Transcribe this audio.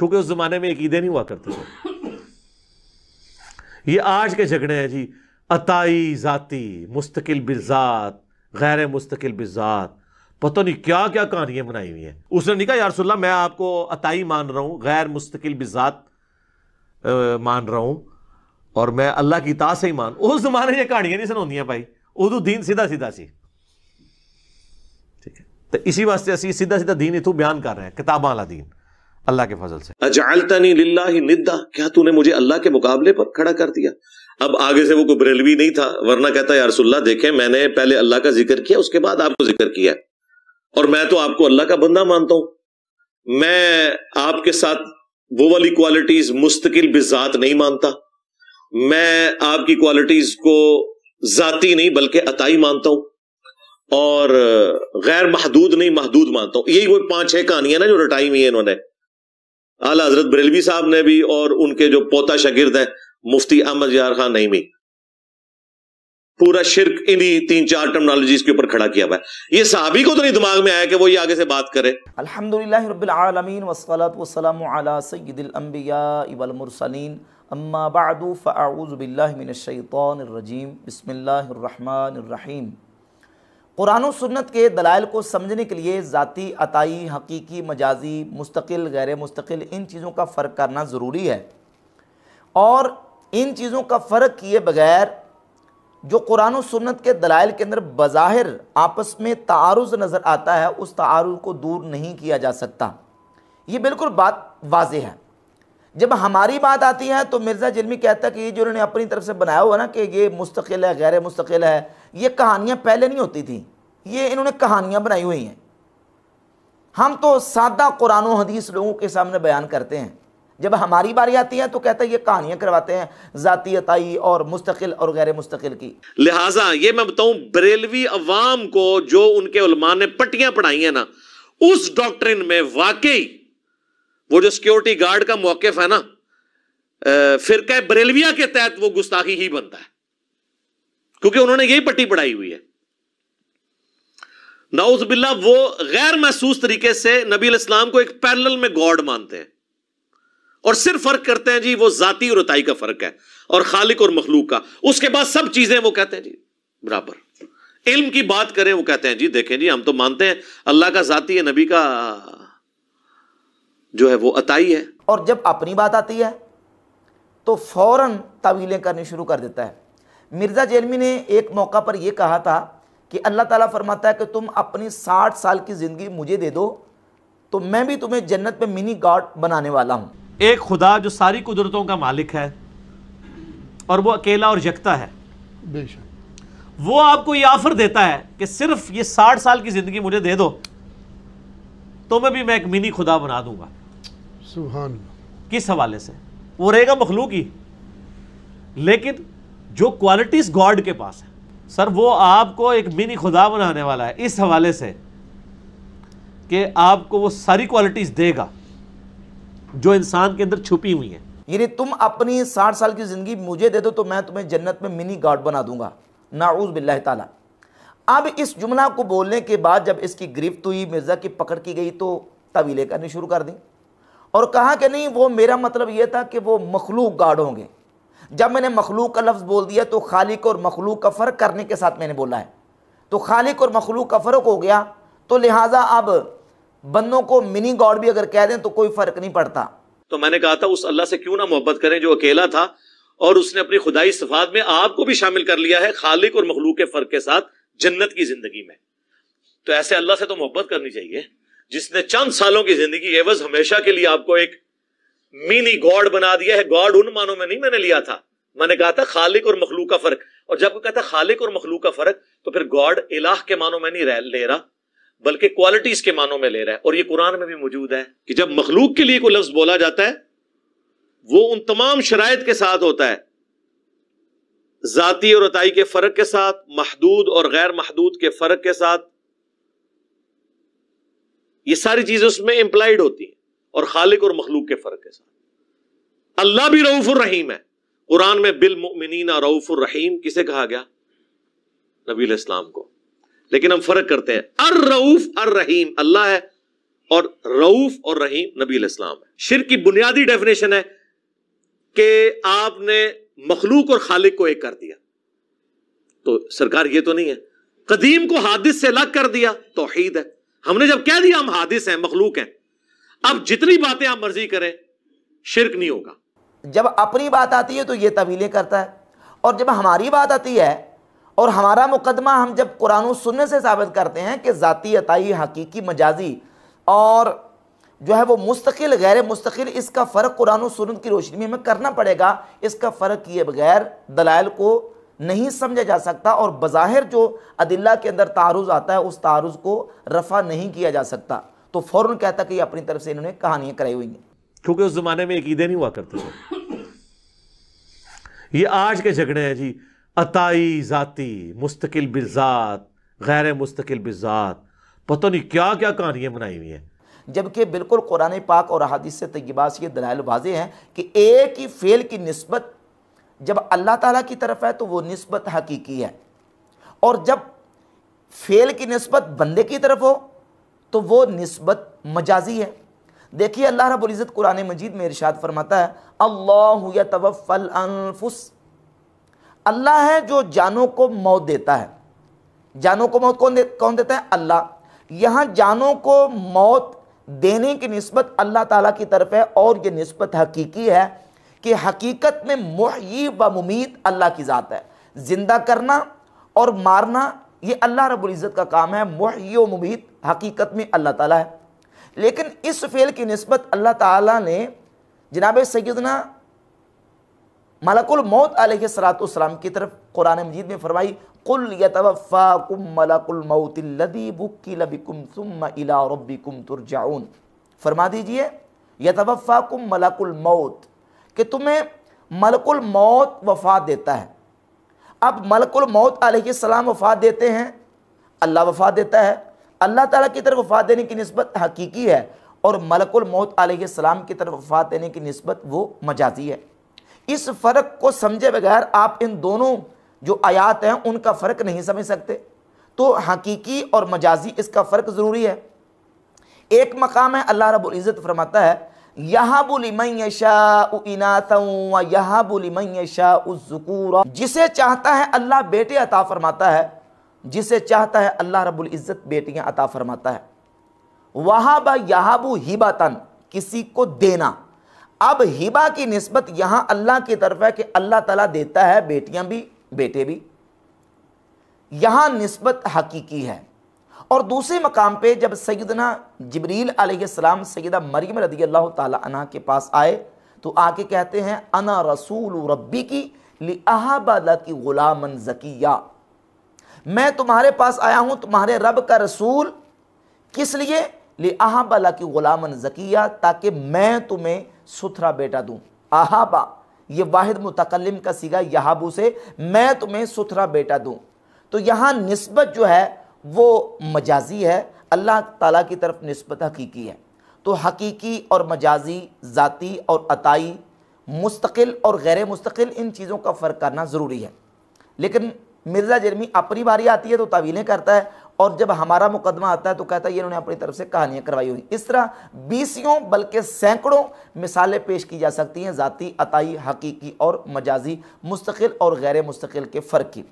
क्योंकि उस जमाने में अकीदे नहीं हुआ करते थे ये आज के झगड़े हैं जी अताई ज़ाती मुस्तकिल बिजात गैर मुस्तकिल बिजात पता नहीं क्या क्या कहानियां बनाई हुई हैं उसने नहीं कहा यारसोल्ला मैं आपको अताई मान रहा हूं गैर मुस्तकिल बिजात मान रहा हूं और मैं अल्लाह की ता से ही मान उस जमाने ये कहानियां नहीं सुना भाई उदू दीन सीधा सीधा सी ठीक है तो इसी वास्ते असी सीधा सीधा दीन इतू बयान कर रहे हैं किताबा आला दीन अल्लाह के फजल से अजालतनी निद्दा क्या तूने मुझे अल्लाह के मुकाबले पर खड़ा कर दिया अब आगे से वो कोई बरेलवी नहीं था वरना कहता है यारसुल्ला देखे मैंने पहले अल्लाह का जिक्र किया उसके बाद आपको जिक्र किया और मैं तो आपको अल्लाह का बंदा मानता हूं मैं आपके साथ वो वाली क्वालिटीज मुस्तकिल बिजात नहीं मानता मैं आपकी क्वालिटीज को जाती नहीं बल्कि अताई मानता हूं और गैर महदूद नहीं महदूद मानता हूं यही कोई पांच छह कहानियां ना जो रटाई हुई है इन्होंने आला हजरत बरेलवी साहब ने भी और उनके जो पोता शगिर्द है मुफ्ती अहमद यार खान नईमी पूरा शिरक इन्हीं तीन चार टर्मनोलॉजीज के ऊपर खड़ा किया हुआ है ये साहबी को तो नहीं दिमाग में आया कि वो ये आगे से बात करे अल्हम्दुलिल्लाह रब्बिल आलमीन वस्सलातु वस्सलामु अला सय्यिदिल अंबिया वल मुरसलीन अम्मा बअदु बिल्लाहि मिनश शैतानिर रजीम बिस्मिल्लाहिर रहमानिर रहीम कुरान सुन्नत के दलाइल को समझने के लिए ज़ाती अताई हकीकी मजाजी मुस्तकिल गैर मुस्तकिल इन चीज़ों का फ़र्क करना ज़रूरी है और इन चीज़ों का फ़र्क किए बगैर जो कुरान सुन्नत के दलाइल के अंदर बज़ाहिर आपस में तारुज़ नज़र आता है उस तारुज़ को दूर नहीं किया जा सकता ये बिल्कुल बात वाज है जब हमारी बात आती है तो मिर्ज़ा जिलमी कहता है कि ये जो उन्होंने अपनी तरफ से बनाया हुआ ना कि ये मुस्तकिल है गैर मुस्तकिल है ये कहानियाँ पहले नहीं होती थी ये इन्होंने कहानियाँ बनाई हुई हैं हम तो सादा कुरान हदीस लोगों के सामने बयान करते हैं जब हमारी बारी आती है तो कहता है ये कहानियां करवाते हैं जाती अताई और मुस्तकिल और गैर मुस्तकिल की लिहाजा ये मैं बताऊं बरेलवी अवाम को जो उनके उलमा ने पट्टियां पढ़ाई हैं ना उस डॉक्ट्रिन में वाकई वो जो सिक्योरिटी गार्ड का मौकफ है ना फिर बरेलविया के तहत वो गुस्ताखी ही बनता है क्योंकि उन्होंने यही पट्टी पढ़ाई हुई है नाउज बिल्ला वो गैर महसूस तरीके से नबी इस्लाम को एक पैरल में गॉड मानते हैं और सिर्फ फर्क करते हैं जी वो जाति और रताई का फर्क है और खालिक और मखलूक का उसके बाद सब चीजें वो कहते हैं जी बराबर इल्म की बात करें वो कहते हैं जी देखें जी हम तो मानते हैं अल्लाह का जाति है नबी का जो है वो अताई है और जब अपनी बात आती है तो फौरन तवीलें करनी शुरू कर देता है मिर्ज़ा जेलमी ने एक मौका पर यह कहा था कि अल्लाह ताला फरमाता है कि तुम अपनी साठ साल की ज़िंदगी मुझे दे दो तो मैं भी तुम्हें जन्नत में मिनी गॉड बनाने वाला हूं एक खुदा जो सारी कुदरतों का मालिक है और वो अकेला और यकता है वो आपको यह ऑफर देता है कि सिर्फ ये साठ साल की ज़िंदगी मुझे दे दो तो मैं भी मैं एक मिनी खुदा बना दूंगा सुहान किस हवाले से वो रहेगा मखलूक ही लेकिन जो क्वालिटीज गॉड के पास है सर वो आपको एक मिनी खुदा बनाने वाला है इस हवाले से कि आपको वो सारी क्वालिटीज देगा जो इंसान के अंदर छुपी हुई है यानी तुम अपनी साठ साल की ज़िंदगी मुझे दे दो तो मैं तुम्हें जन्नत में मिनी गॉड बना दूंगा नाउज बिल्ला ताला अब इस जुमला को बोलने के बाद जब इसकी गिरफ्त हुई मिर्ज़ा की पकड़ की गई तो तवीले करनी शुरू कर दी और कहा कि नहीं वो मेरा मतलब ये था कि वो मखलूक गार्ड होंगे जब मैंने मखलूक का लफ्ज़ बोल दिया तो खालिक और मखलूक का फ़र्क करने के साथ मैंने बोला है तो खालिक और मखलूक का फ़र्क हो गया तो लिहाजा अब बंदों को मिनी गॉड भी अगर कह दें तो कोई फ़र्क नहीं पड़ता तो मैंने कहा था उस अल्लाह से क्यों ना मोहब्बत करें जो अकेला था और उसने अपनी खुदाई सफात में आपको भी शामिल कर लिया है खालिक और मखलूक के फ़र्क के साथ जन्नत की ज़िंदगी में तो ऐसे अल्लाह से तो मोहब्बत करनी चाहिए जिसने चंद सालों की जिंदगी एवज हमेशा के लिए आपको एक मिनी गॉड बना दिया है गॉड उन मानों में नहीं मैंने लिया था मैंने कहा था खालिक और मखलूक का फर्क और जब कहता है खालिक और मखलूक का फर्क तो फिर गॉड इलाह के मानों में नहीं रह, ले रहा बल्कि क्वालिटीज के मानों में ले रहा है और ये कुरान में भी मौजूद है कि जब मखलूक के लिए कोई लफ्ज बोला जाता है वो उन तमाम शराय के साथ होता है जाती और अताई के फर्क के साथ महदूद और गैर महदूद के फर्क के साथ ये सारी चीजें उसमें इंप्लाइड होती हैं और खालिक और मखलूक के फर्क के साथ अल्लाह भी रऊफ़ुर रहीम है कुरान में बिल मुमिनीना रऊफ़ुर रहीम किसे कहा गया नबी इस्लाम को लेकिन हम फर्क करते हैं अर रऊफ अर रहीम अल्लाह है और रऊफ और रहीम नबी इस्लाम है शिर की बुनियादी डेफिनेशन है कि आपने मखलूक और खालिक को एक कर दिया तो सरकार ये तो नहीं है कदीम को हादिस से अलग कर दिया तोहीद है हमने जब कह दिया हम हादिस हैं मखलूक हैं अब जितनी बातें आप मर्जी करें शिरक नहीं होगा जब अपनी बात आती है तो ये तवीलें करता है और जब हमारी बात आती है और हमारा मुकदमा हम जब कुरान सुनने से साबित करते हैं कि ज़ाती अताई हकीकी मजाजी और जो है वो मुस्तकिल गैर मुस्तकिल इसका फ़र्क कुरान सुनत की रोशनी में हमें करना पड़ेगा इसका फ़र्क किए बगैर दलाइल को नहीं समझा जा सकता और बज़ाहिर जो अदिल्ला के अंदर तारुज़ आता है उस तारुज़ को रफ़ा नहीं किया जा सकता तो फ़ौर कहता कि अपनी तरफ से इन्होंने कहानियाँ कराई हुई हैं क्योंकि उस ज़माने में एक ईदे नहीं हुआ करते थे ये आज के झगड़े हैं जी अताई ज़ाती मुस्तकिल बिजात गैर मुस्तकिल बिजात पता नहीं क्या क्या कहानियाँ बनाई हुई हैं जबकि बिल्कुल कुरान पाक और अहादीस से से ये दलाल वाजे हैं कि एक ही फेल की नस्बत जब अल्लाह ताला की तरफ है तो वो नस्बत हकीकी है और जब फेल की नस्बत बंदे की तरफ हो तो वो नस्बत मजाजी है देखिए अल्लाह रबुल्ज़त कुरान मजीद में इरशाद फरमाता है अल्लाह तवफ़ल अनफुस अल्लाह है जो जानों को मौत देता है जानों को मौत कौन दे कौन देता है अल्लाह यहाँ जानों को मौत देने की नस्बत अल्लाह ताला की तरफ है और ये नस्बत हकीकी है कि हकीकत में मुहयी व मुमीत अल्लाह की ज़ात है ज़िंदा करना और मारना ये अल्लाह रबुल्ज़त का काम है मुहयी व मुमीत हकीकत में अल्लाह ताला है लेकिन इस फ़ेल की नस्बत अल्लाह ताला ने जनाब सैदना मलकुल मौत सलाम की तरफ कुरान मजीद में फरमाई कुल यतवफ़ाकुम मलकुल मौतिल्लदी वुक्किलबिकुम सुम्मा इला रब्बिकुम तुरजाउन फरमा दीजिए यतवफ़ाकुम मलकुल मौत कि तुम्हें मलकुल मौत वफात देता है अब मलकुल मौत सलाम वफात देते हैं अल्लाह वफात देता है अल्लाह ताला की तरफ वफात देने की नस्बत हकीकी है और मलकुल मौत सलाम की तरफ वफात देने की नस्बत वो मजाजी है इस फ़र्क को समझे बगैर आप इन दोनों जो आयात हैं उनका फ़र्क नहीं समझ सकते तो हकीकी और मजाजी इसका फ़र्क ज़रूरी है एक मकाम है अल्लाह रबुल्ज़त फरमाता है जिसे चाहता है अल्लाह बेटे अता फरमाता है जिसे चाहता है अल्लाह रब्बुल इज़्ज़त बेटियां अता फरमाता है यहाबू हिबा तन किसी को देना अब हिबा की नस्बत यहां अल्लाह की तरफ है कि अल्लाह ताला देता है बेटियां भी बेटे भी यहां नस्बत हकीकी है और दूसरे मकाम पे जब सैदना जबरील आलम सैदा मरियम रदी अल्लाह तह के पास आए तो आके कहते हैं अना रसूल रब्बी की लिहाबाला की गुलामन जकिया मैं तुम्हारे पास आया हूँ तुम्हारे रब का रसूल किस लिए लिहाबाला की गुलामन जकिया ताकि मैं तुम्हें सुथरा बेटा दूँ आहाबा ये वाहिद मुतकलम का सीगा यहाबू से मैं तुम्हें सुथरा बेटा दूँ तो यहाँ नस्बत जो है वो मजाजी है अल्लाह ताला की तरफ नस्बत हकीकी है तो हकीकी और मजाजी ज़ाती और अताई मुस्तकिल और गैर मुस्तकिल इन चीज़ों का फ़र्क करना ज़रूरी है लेकिन मिर्ज़ा जर्मी अपनी बारी आती है तो तावीलें करता है और जब हमारा मुकदमा आता है तो कहता है ये इन्होंने अपनी तरफ से कहानियाँ करवाई हुई इस तरह बीसियों बल्कि सैकड़ों मिसालें पेश की जा सकती हैं ज़ाती अताई हकीकी और मजाजी मुस्तकिल और गैर मुस्तकिल के फ़र्क की